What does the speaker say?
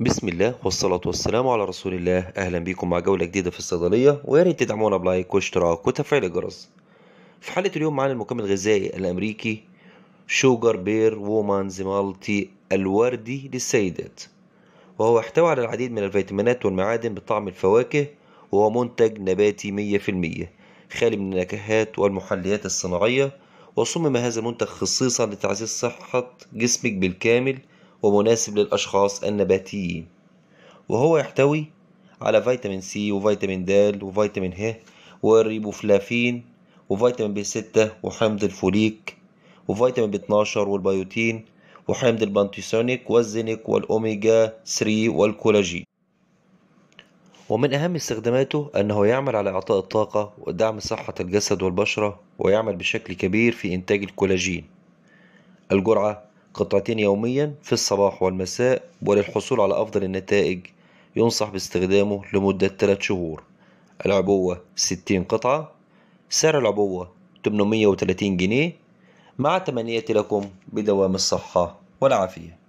بسم الله والصلاة والسلام على رسول الله أهلا بكم مع جولة جديدة في الصيدلية ويا ريت تدعمونا بلايك واشتراك وتفعيل الجرس في حلقة اليوم معانا المكمل الغذائي الأمريكي شوجر بير وومانز مالتي الوردي للسيدات وهو يحتوي على العديد من الفيتامينات والمعادن بطعم الفواكه وهو منتج نباتي 100% خالي من النكهات والمحليات الصناعية وصمم هذا المنتج خصيصا لتعزيز صحة جسمك بالكامل ومناسب للأشخاص النباتيين وهو يحتوي على فيتامين سي وفيتامين د وفيتامين ه والريبوفلافين وفيتامين بي 6 وحمض الفوليك وفيتامين بي 12 والبيوتين وحمض البانتيسونيك والزينك والأوميجا 3 والكولاجين ومن أهم استخداماته أنه يعمل على إعطاء الطاقة ودعم صحة الجسد والبشرة ويعمل بشكل كبير في إنتاج الكولاجين الجرعة قطعتين يوميا في الصباح والمساء وللحصول على أفضل النتائج ينصح باستخدامه لمدة 3 شهور العبوة 60 قطعة سعر العبوة 830 جنيه مع تمنياتي لكم بدوام الصحة والعافية